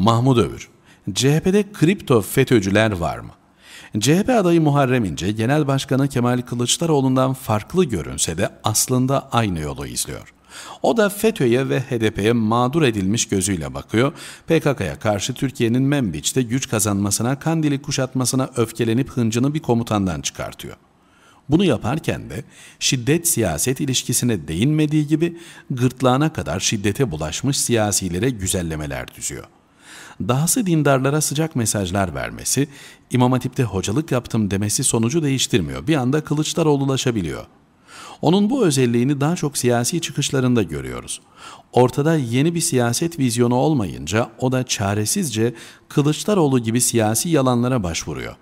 Mahmud Övür, CHP'de kripto FETÖ'cüler var mı? CHP adayı Muharrem İnce, Genel Başkanı Kemal Kılıçdaroğlu'ndan farklı görünse de aslında aynı yolu izliyor. O da FETÖ'ye ve HDP'ye mağdur edilmiş gözüyle bakıyor. PKK'ya karşı Türkiye'nin Membiç'te güç kazanmasına, Kandil'i kuşatmasına öfkelenip hıncını bir komutandan çıkartıyor. Bunu yaparken de şiddet siyaset ilişkisine değinmediği gibi gırtlağına kadar şiddete bulaşmış siyasilere güzellemeler düzüyor. Dahası dindarlara sıcak mesajlar vermesi, İmam Hatip'te hocalık yaptım demesi sonucu değiştirmiyor. Bir anda Kılıçdaroğlulaşabiliyor. Onun bu özelliğini daha çok siyasi çıkışlarında görüyoruz. Ortada yeni bir siyaset vizyonu olmayınca o da çaresizce Kılıçdaroğlu gibi siyasi yalanlara başvuruyor.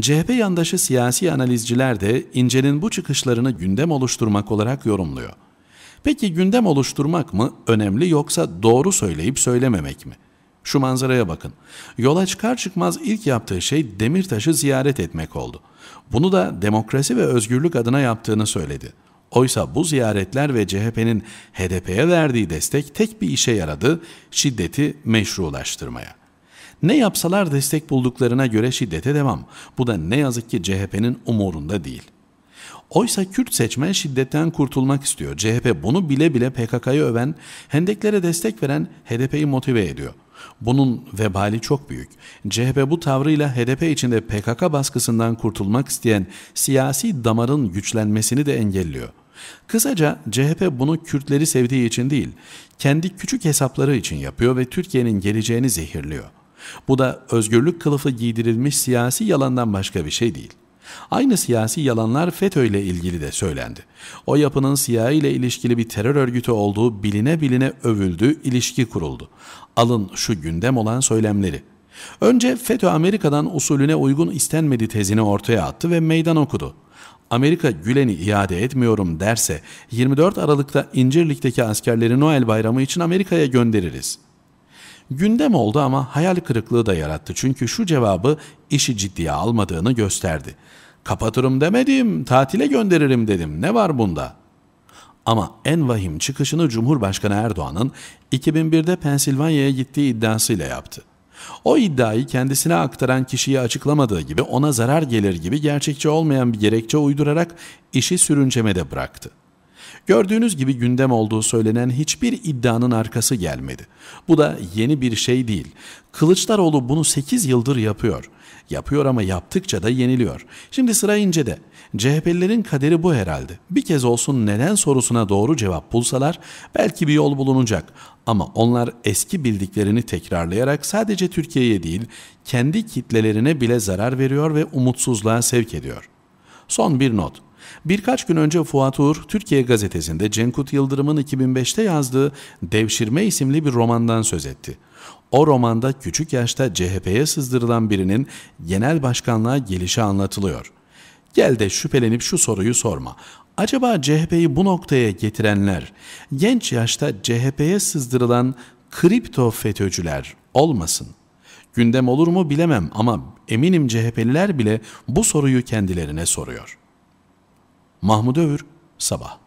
CHP yandaşı siyasi analizciler de İnce'nin bu çıkışlarını gündem oluşturmak olarak yorumluyor. Peki gündem oluşturmak mı önemli yoksa doğru söyleyip söylememek mi?'' Şu manzaraya bakın. Yola çıkar çıkmaz ilk yaptığı şey Demirtaş'ı ziyaret etmek oldu. Bunu da demokrasi ve özgürlük adına yaptığını söyledi. Oysa bu ziyaretler ve CHP'nin HDP'ye verdiği destek tek bir işe yaradı, şiddeti meşrulaştırmaya. Ne yapsalar destek bulduklarına göre şiddete devam. Bu da ne yazık ki CHP'nin umurunda değil.'' Oysa Kürt seçmen şiddetten kurtulmak istiyor. CHP bunu bile bile PKK'yı öven, hendeklere destek veren HDP'yi motive ediyor. Bunun vebali çok büyük. CHP bu tavrıyla HDP içinde PKK baskısından kurtulmak isteyen siyasi damarın güçlenmesini de engelliyor. Kısaca CHP bunu Kürtleri sevdiği için değil, kendi küçük hesapları için yapıyor ve Türkiye'nin geleceğini zehirliyor. Bu da özgürlük kılıfı giydirilmiş siyasi yalandan başka bir şey değil. Aynı siyasi yalanlar FETÖ ile ilgili de söylendi. O yapının CIA ile ilişkili bir terör örgütü olduğu biline biline övüldü, ilişki kuruldu. Alın şu gündem olan söylemleri. Önce FETÖ Amerika'dan usulüne uygun istenmedi tezini ortaya attı ve meydan okudu. Amerika Gülen'i iade etmiyorum derse 24 Aralık'ta İncirlik'teki askerleri Noel Bayramı için Amerika'ya göndeririz.'' Gündem oldu ama hayal kırıklığı da yarattı çünkü şu cevabı işi ciddiye almadığını gösterdi. Kapatırım demedim, tatile gönderirim dedim. Ne var bunda? Ama en vahim çıkışını Cumhurbaşkanı Erdoğan'ın 2001'de Pensilvanya'ya gittiği iddiasıyla yaptı. O iddiayı kendisine aktaran kişiyi açıklamadığı gibi ona zarar gelir gibi gerçekçi olmayan bir gerekçe uydurarak işi sürüncemede bıraktı. Gördüğünüz gibi gündem olduğu söylenen hiçbir iddianın arkası gelmedi. Bu da yeni bir şey değil. Kılıçdaroğlu bunu 8 yıldır yapıyor. Yapıyor ama yaptıkça da yeniliyor. Şimdi sıra ince de. CHP'lilerin kaderi bu herhalde. Bir kez olsun neden sorusuna doğru cevap bulsalar belki bir yol bulunacak. Ama onlar eski bildiklerini tekrarlayarak sadece Türkiye'ye değil kendi kitlelerine bile zarar veriyor ve umutsuzluğa sevk ediyor. Son bir not. Birkaç gün önce Fuat Uğur, Türkiye Gazetesi'nde Cenkut Yıldırım'ın 2005'te yazdığı Devşirme isimli bir romandan söz etti. O romanda küçük yaşta CHP'ye sızdırılan birinin genel başkanlığa gelişi anlatılıyor. Gel de şüphelenip şu soruyu sorma. Acaba CHP'yi bu noktaya getirenler, genç yaşta CHP'ye sızdırılan kripto FETÖ'cüler olmasın? Gündem olur mu bilemem ama eminim CHP'liler bile bu soruyu kendilerine soruyor.'' Mahmud'u Öğür sabah.